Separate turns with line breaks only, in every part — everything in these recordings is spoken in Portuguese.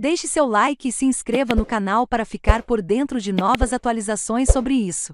Deixe seu like e se inscreva no canal para ficar por dentro de novas atualizações sobre isso.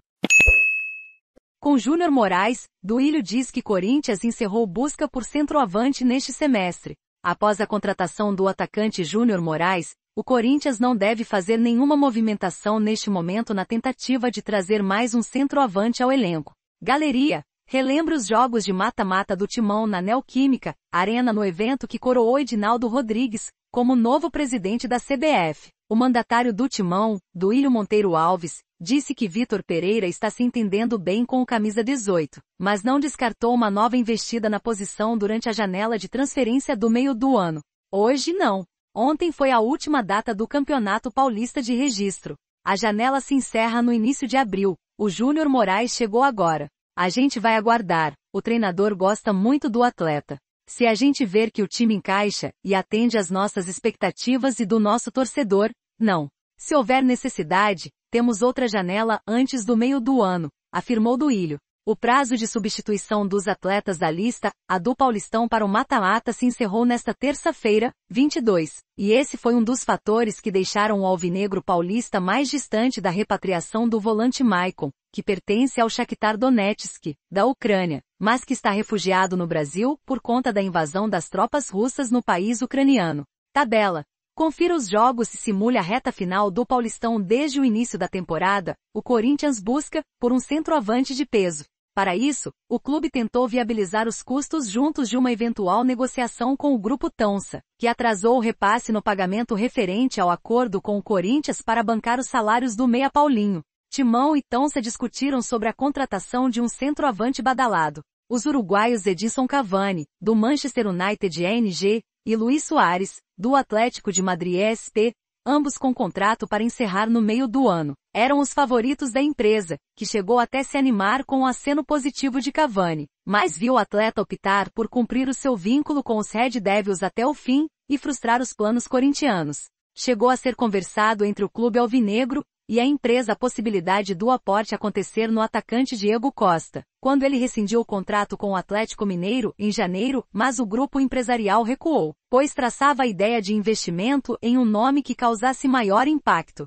Com Júnior Moraes, Duílio diz que Corinthians encerrou busca por centroavante neste semestre. Após a contratação do atacante Júnior Moraes, o Corinthians não deve fazer nenhuma movimentação neste momento na tentativa de trazer mais um centroavante ao elenco. Galeria, Relembra os jogos de mata-mata do Timão na Neoquímica, arena no evento que coroou Edinaldo Rodrigues, como novo presidente da CBF. O mandatário do Timão, Duílio Monteiro Alves, disse que Vitor Pereira está se entendendo bem com o camisa 18, mas não descartou uma nova investida na posição durante a janela de transferência do meio do ano. Hoje não. Ontem foi a última data do Campeonato Paulista de Registro. A janela se encerra no início de abril. O Júnior Moraes chegou agora. A gente vai aguardar, o treinador gosta muito do atleta. Se a gente ver que o time encaixa e atende às nossas expectativas e do nosso torcedor, não. Se houver necessidade, temos outra janela antes do meio do ano, afirmou Duílio. O prazo de substituição dos atletas da lista, a do Paulistão para o mata-mata se encerrou nesta terça-feira, 22, e esse foi um dos fatores que deixaram o alvinegro paulista mais distante da repatriação do volante Maicon, que pertence ao Shakhtar Donetsk, da Ucrânia, mas que está refugiado no Brasil por conta da invasão das tropas russas no país ucraniano. Tabela. Confira os jogos e simula a reta final do Paulistão desde o início da temporada. O Corinthians busca por um centroavante de peso. Para isso, o clube tentou viabilizar os custos juntos de uma eventual negociação com o grupo Tonsa, que atrasou o repasse no pagamento referente ao acordo com o Corinthians para bancar os salários do Meia Paulinho. Timão e Tonsa discutiram sobre a contratação de um centroavante badalado. Os uruguaios Edison Cavani, do Manchester United NG, e Luiz Soares, do Atlético de Madrid SP, ambos com contrato para encerrar no meio do ano, eram os favoritos da empresa, que chegou até se animar com o aceno positivo de Cavani, mas viu o atleta optar por cumprir o seu vínculo com os Red Devils até o fim e frustrar os planos corintianos. Chegou a ser conversado entre o clube alvinegro e a empresa a possibilidade do aporte acontecer no atacante Diego Costa, quando ele rescindiu o contrato com o Atlético Mineiro em janeiro, mas o grupo empresarial recuou, pois traçava a ideia de investimento em um nome que causasse maior impacto.